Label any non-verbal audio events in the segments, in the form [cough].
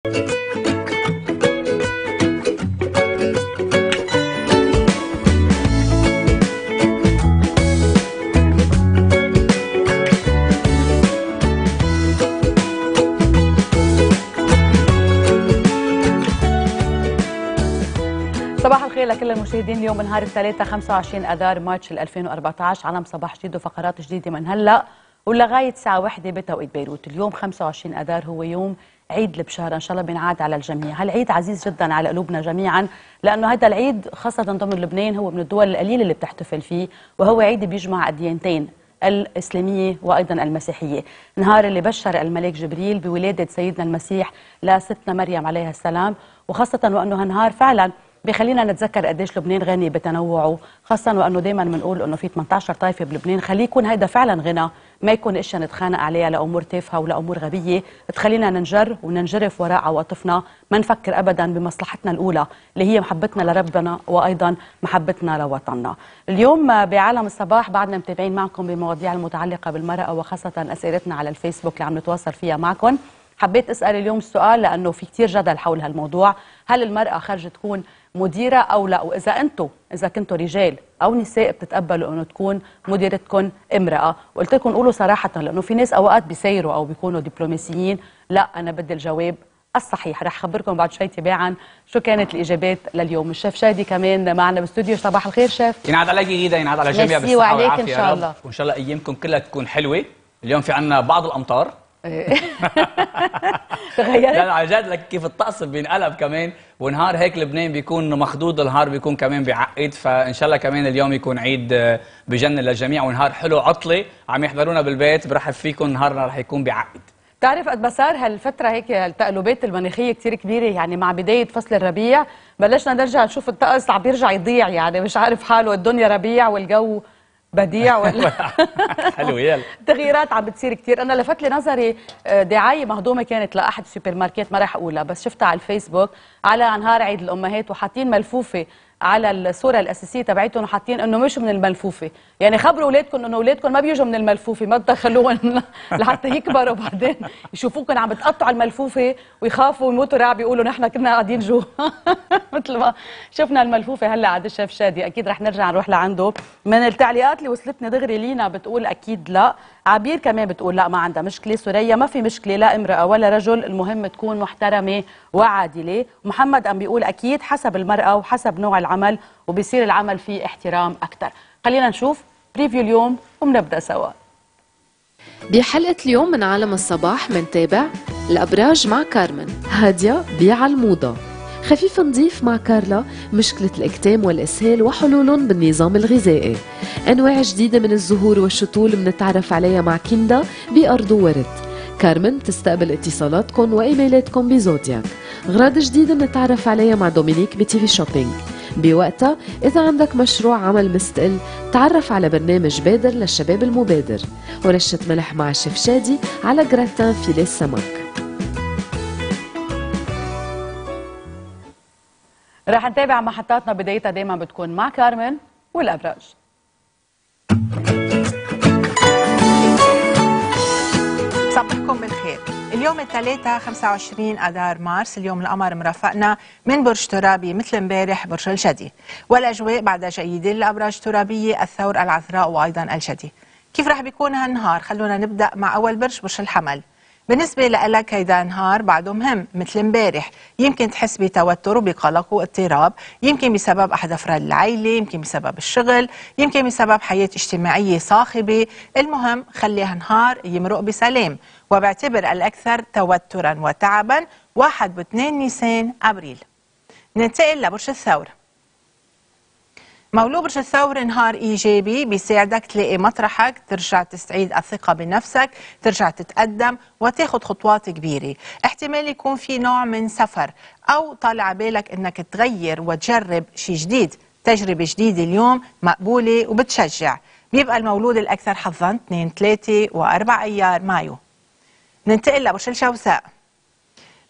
صباح الخير لكل المشاهدين اليوم نهار الثلاثاء 25 اذار مارتش 2014 علم صباح جديد وفقرات جديده من هلا ولغايه الساعه 1 بتوقيت بيروت، اليوم 25 اذار هو يوم عيد البشارة إن شاء الله بينعاد على الجميع هالعيد عزيز جدا على قلوبنا جميعا لأنه هذا العيد خاصة ضمن لبنان هو من الدول القليلة اللي بتحتفل فيه وهو عيد بيجمع الديانتين الإسلامية وأيضا المسيحية نهار اللي بشر الملك جبريل بولادة سيدنا المسيح لستنا مريم عليها السلام وخاصة وأنه هالنهار فعلا بخلينا نتذكر قديش لبنان غني بتنوعه خاصة وأنه دايما بنقول أنه في 18 طائفة بلبنان خليه يكون هيدا فعلا غنى ما يكون اشياء نتخانق عليها لامور تافهه ولا امور غبيه تخلينا ننجر وننجرف وراء عواطفنا ما نفكر ابدا بمصلحتنا الاولى اللي هي محبتنا لربنا وايضا محبتنا لوطننا اليوم بعالم الصباح بعدنا متابعين معكم بمواضيع المتعلقه بالمراه وخاصه اسئلتنا على الفيسبوك اللي عم نتواصل فيها معكم حبيت اسال اليوم السؤال لانه في كثير جدل حول هالموضوع هل المراه خرجت تكون مديره او لا واذا انتوا اذا كنتوا رجال او نساء بتتقبلوا انه تكون مديرتكم امراه وقلت لكم قولوا صراحه لانه في ناس اوقات بيسيروا او بيكونوا دبلوماسيين لا انا بدي الجواب الصحيح رح اخبركم بعد شوي تباعا شو كانت الاجابات لليوم الشيف شادي كمان معنا بالاستوديو صباح الخير شيف ينعاد عليك جديده ينعاد على الجميع بالصحه والعافيه ان شاء الله وان شاء الله ايامكم كلها تكون حلوه اليوم في عنا بعض الامطار تغيرت؟ إيه. لا عن جد لك كيف الطقس بينقلب كمان ونهار هيك لبنان بيكون مخضوض النهار بيكون كمان بيعقد فان شاء الله كمان اليوم يكون عيد آه، بجنن للجميع ونهار حلو عطله عم يحضرونا بالبيت برحب فيكم نهارنا رح يكون بيعقد بتعرف قد ما صار هالفترة هيك التقلبات المناخية كثير كبيرة يعني مع بداية فصل الربيع بلشنا نرجع نشوف الطقس عم بيرجع يضيع يعني مش عارف حاله الدنيا ربيع والجو بديع [laughs] ولا حلو يلا تغييرات عم بتصير كثير انا لفت لي نظري آه، دعايه مهضومه كانت لاحد سوبر ماركت ما راح اقولها بس شفتها على الفيسبوك على انهار عيد الامهات وحاطين ملفوفه على الصوره الاساسيه تبعتهم حاطين انه مش من الملفوفه يعني خبروا اولادكم انه اولادكم ما بيجوا من الملفوفه ما تدخلوهم [laughs] لحتى يكبروا بعدين يشوفوكم عم بتقطعوا الملفوفه ويخافوا ويموتوا رعب يقولوا نحن كنا قاعدين جوا [laughs] مثل ما شفنا الملفوفه هلا عند الشيف شادي اكيد رح نرجع نروح لعنده من التعليقات اللي وصلتني دغري لينا بتقول اكيد لا عبير كمان بتقول لا ما عندها مشكله سوريا ما في مشكله لا امراه ولا رجل المهم تكون محترمه وعادله محمد عم بيقول اكيد حسب المراه وحسب نوع العمل وبيصير العمل فيه احترام اكثر خلينا نشوف بريفيو اليوم وبنبدا سوا بحلقة اليوم من عالم الصباح منتابع الأبراج مع كارمن هادية بيع الموضة خفيف نضيف مع كارلا مشكلة الإكتام والإسهال وحلولهم بالنظام الغذائي أنواع جديدة من الزهور والشطول منتعرف عليها مع كندا بأرض ورد كارمن تستقبل اتصالاتكم وإيميلاتكم بزودياك غراض جديدة منتعرف عليها مع دومينيك بتيفي شوبينج بوقتها إذا عندك مشروع عمل مستقل تعرف على برنامج بادر للشباب المبادر ورشة ملح مع الشيف شادي على جراتان فيلي السمك رح نتابع محطاتنا بدايتها دايما بتكون مع كارمن والأبراج صباحكم بالخير اليوم الثلاثاء 25 اذار مارس اليوم القمر مرافقنا من برج ترابي مثل امبارح برج الجدي والاجواء بعد جيده للابراج الترابيه الثور العذراء وايضا الجدي كيف راح بيكون هالنهار خلونا نبدا مع اول برج برج الحمل بالنسبة لك هيدا نهار بعده مهم مثل امبارح يمكن تحس بتوتر وبقلق واضطراب يمكن بسبب أحد أفراد العيلة يمكن بسبب الشغل يمكن بسبب حياة اجتماعية صاخبة المهم خلي هنهار يمرق بسلام وبعتبر الأكثر توترا وتعبا 1 و2 نيسان أبريل ننتقل لبرج الثور مولود برج الثور نهار ايجابي بيساعدك تلاقي مطرحك ترجع تستعيد الثقه بنفسك ترجع تتقدم وتاخذ خطوات كبيره احتمال يكون في نوع من سفر او طالع بالك انك تغير وتجرب شيء جديد تجربه جديده اليوم مقبوله وبتشجع بيبقى المولود الاكثر حظا 2 3 و4 ايار مايو ننتقل لبرج الجوزاء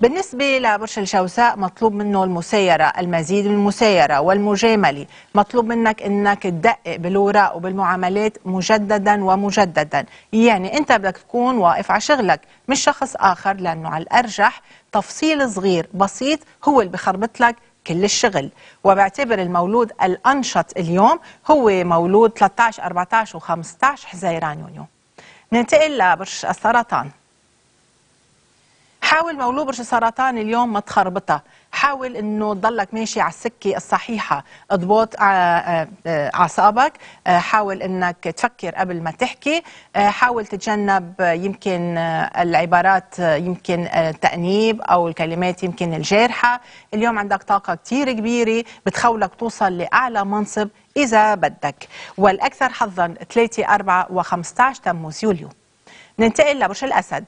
بالنسبة لبرج الجوزاء مطلوب منه المسايرة المزيد من المسايرة والمجاملة مطلوب منك أنك تدقق بالوراق وبالمعاملات مجددا ومجددا يعني أنت بدك تكون واقف على شغلك مش شخص آخر لأنه على الأرجح تفصيل صغير بسيط هو اللي بخربط لك كل الشغل وبعتبر المولود الأنشط اليوم هو مولود 13 14 و15 حزيران يونيو ننتقل لبرج السرطان حاول برج السرطان اليوم ما تخربطها حاول انه تضلك ماشي على السكه الصحيحه اضبط آه، آه، آه، اعصابك حاول انك تفكر قبل ما تحكي حاول تتجنب يمكن العبارات يمكن التانيب او الكلمات يمكن الجارحه اليوم عندك طاقه كثير كبيره بتخولك توصل لاعلى منصب اذا بدك والاكثر حظا 3 4 و15 تموز يوليو ننتقل لبرج الاسد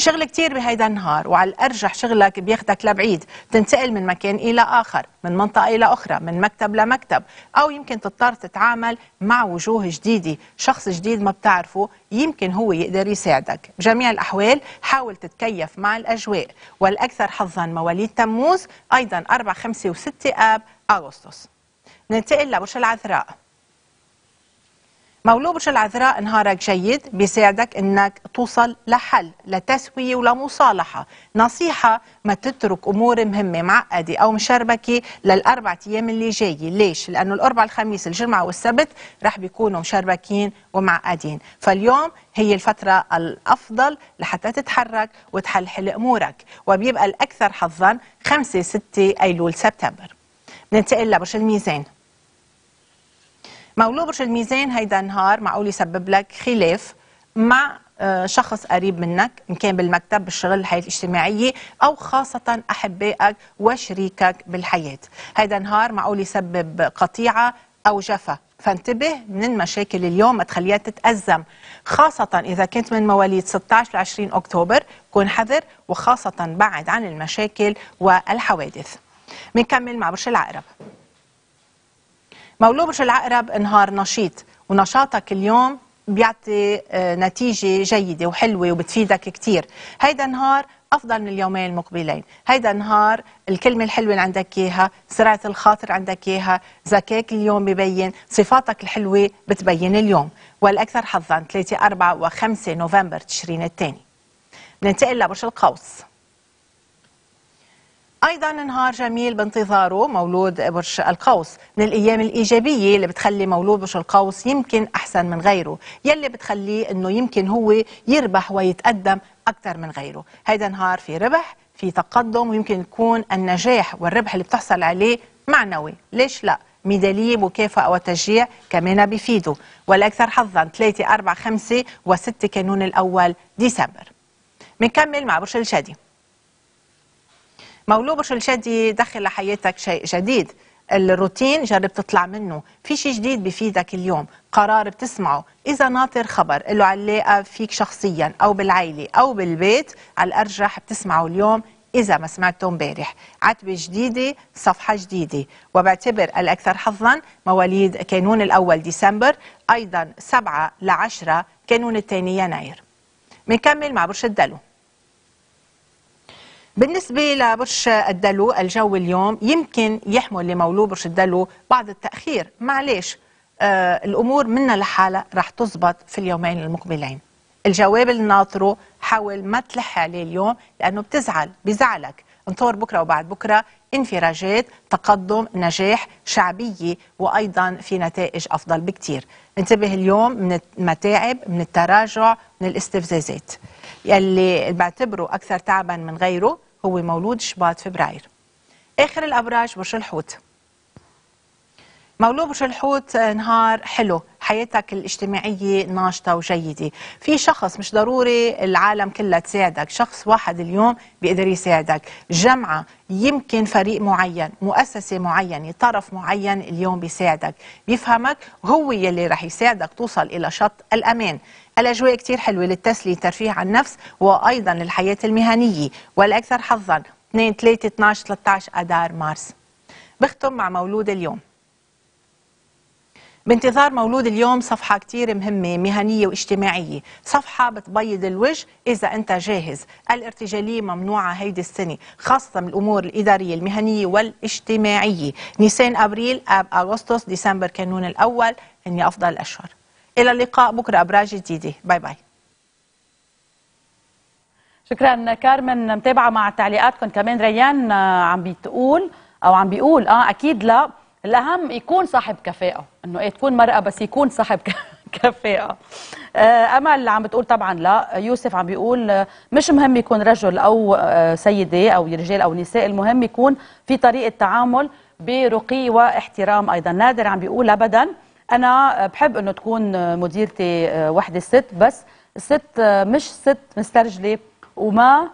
شغل كتير بهيدا النهار وعلى الأرجح شغلك بياخدك لبعيد تنتقل من مكان إلى آخر من منطقة إلى أخرى من مكتب لمكتب أو يمكن تضطر تتعامل مع وجوه جديدة شخص جديد ما بتعرفه يمكن هو يقدر يساعدك بجميع الأحوال حاول تتكيف مع الأجواء والأكثر حظا مواليد تموز أيضا 4 5 و6 آب أغسطس ننتقل لبرج العذراء برج العذراء نهارك جيد بيساعدك انك توصل لحل لتسوية ولمصالحة نصيحة ما تترك امور مهمة معقدة او مشربكة للاربع ايام اللي جاية ليش؟ لانه الاربع الخميس الجمعة والسبت رح بيكونوا مشربكين ومعقدين فاليوم هي الفترة الافضل لحتى تتحرك وتحلحل امورك وبيبقى الاكثر حظا 5 6 ايلول سبتمبر ننتقل لبرج الميزان مولود برج الميزان هيدا نهار معقول يسبب لك خلاف مع آه، شخص قريب منك ان كان بالمكتب بالشغل الحياه الاجتماعيه او خاصه احبائك وشريكك بالحياه هيدا نهار معقول يسبب قطيعه او جفا فانتبه من المشاكل اليوم ما تخليها تتأزم خاصة إذا كنت من مواليد 16 ل 20 أكتوبر كن حذر وخاصة بعد عن المشاكل والحوادث بنكمل مع برج العقرب برج العقرب نهار نشيط ونشاطك اليوم بيعطي آه، نتيجة جيدة وحلوة وبتفيدك كتير هيدا النهار أفضل من اليومين المقبلين هيدا النهار الكلمة الحلوة اللي عندك إياها سرعة الخاطر عندك إياها ذكاك اليوم ببين صفاتك الحلوة بتبين اليوم والأكثر حظا 3 4 و5 نوفمبر تشرين الثاني ننتقل لبرج القوس ايضا نهار جميل بانتظاره مولود برج القوس من الايام الايجابيه اللي بتخلي مولود برج القوس يمكن احسن من غيره يلي بتخليه انه يمكن هو يربح ويتقدم اكثر من غيره هيدا نهار في ربح في تقدم ويمكن يكون النجاح والربح اللي بتحصل عليه معنوي ليش لا ميداليه مكافاه او تشجيع كمان بيفيدوا والاكثر حظا 3 4 5 و6 كانون الاول ديسمبر بنكمل مع برج الجدي برج الشادي دخل لحياتك شيء جديد الروتين جرب تطلع منه في شيء جديد بفيدك اليوم قرار بتسمعه اذا ناطر خبر له علاقه فيك شخصيا او بالعيله او بالبيت على الارجح بتسمعه اليوم إذا ما سمعته امبارح عتبة جديدة صفحة جديدة وبعتبر الأكثر حظا مواليد كانون الأول ديسمبر أيضا 7 ل 10 كانون الثاني يناير بنكمل مع برج الدلو بالنسبة لبرج الدلو الجو اليوم يمكن يحمل لمولو برج الدلو بعض التأخير معليش آه الأمور منا لحالها رح تزبط في اليومين المقبلين الجواب اللي ناطره حاول ما تلح عليه اليوم لأنه بتزعل بزعلك انطور بكرة وبعد بكرة انفراجات تقدم نجاح شعبية وأيضا في نتائج أفضل بكتير انتبه اليوم من المتاعب من التراجع من الاستفزازات يلي بعتبره أكثر تعبا من غيره هو مولود شباط فبراير آخر الأبراج برج الحوت مولود برج الحوت آه، نهار حلو حياتك الاجتماعية ناشطة وجيدة في شخص مش ضروري العالم كلها تساعدك شخص واحد اليوم بيقدر يساعدك جمعة يمكن فريق معين مؤسسة معينة طرف معين اليوم بيساعدك بيفهمك هو يلي رح يساعدك توصل إلى شط الأمان الأجواء كتير حلوة للتسلية ترفيه عن النفس وأيضا للحياة المهنية والأكثر حظا 2 3 12 13 أدار مارس بختم مع مولود اليوم بانتظار مولود اليوم صفحة كتير مهمة مهنية واجتماعية صفحة بتبيض الوجه إذا أنت جاهز الارتجالية ممنوعة هيدي السنة خاصة من الأمور الإدارية المهنية والاجتماعية نيسان أبريل أب أغسطس ديسمبر كانون الأول إني أفضل الأشهر إلى اللقاء بكرة أبراج جديدة باي باي شكرا كارمن متابعة مع تعليقاتكم كمان ريان آه، عم بتقول أو عم بيقول آه أكيد لا الأهم يكون صاحب كفاءة إنه إيه تكون مرأة بس يكون صاحب [laughs] كفاءة آه، أمل عم بتقول طبعا لا يوسف عم بيقول آه، مش مهم يكون رجل أو سيدة أو رجال أو نساء المهم يكون في طريقة تعامل برقي واحترام أيضا نادر عم بيقول أبدا انا بحب انه تكون مديرتي آه، وحده ست بس الست آه، مش ست مسترجله وما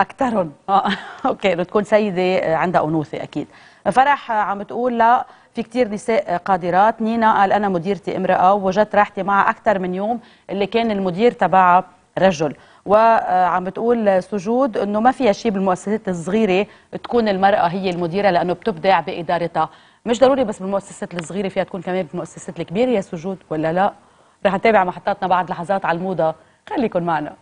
اكثرهم [laughs] آه، اوكي انه تكون سيده عندها انوثه اكيد فرح عم تقول لا في كثير نساء قادرات نينا قال انا مديرتي امراه ووجدت راحتي معها اكثر من يوم اللي كان المدير تبعها رجل وعم بتقول سجود انه ما فيها شيء بالمؤسسات الصغيره تكون المراه هي المديره لانه بتبدع بادارتها مش ضروري بس بالمؤسسات الصغيره فيها تكون كمان بالمؤسسات الكبيره يا سجود ولا لا رح نتابع محطاتنا بعد لحظات على الموضه خليكن معنا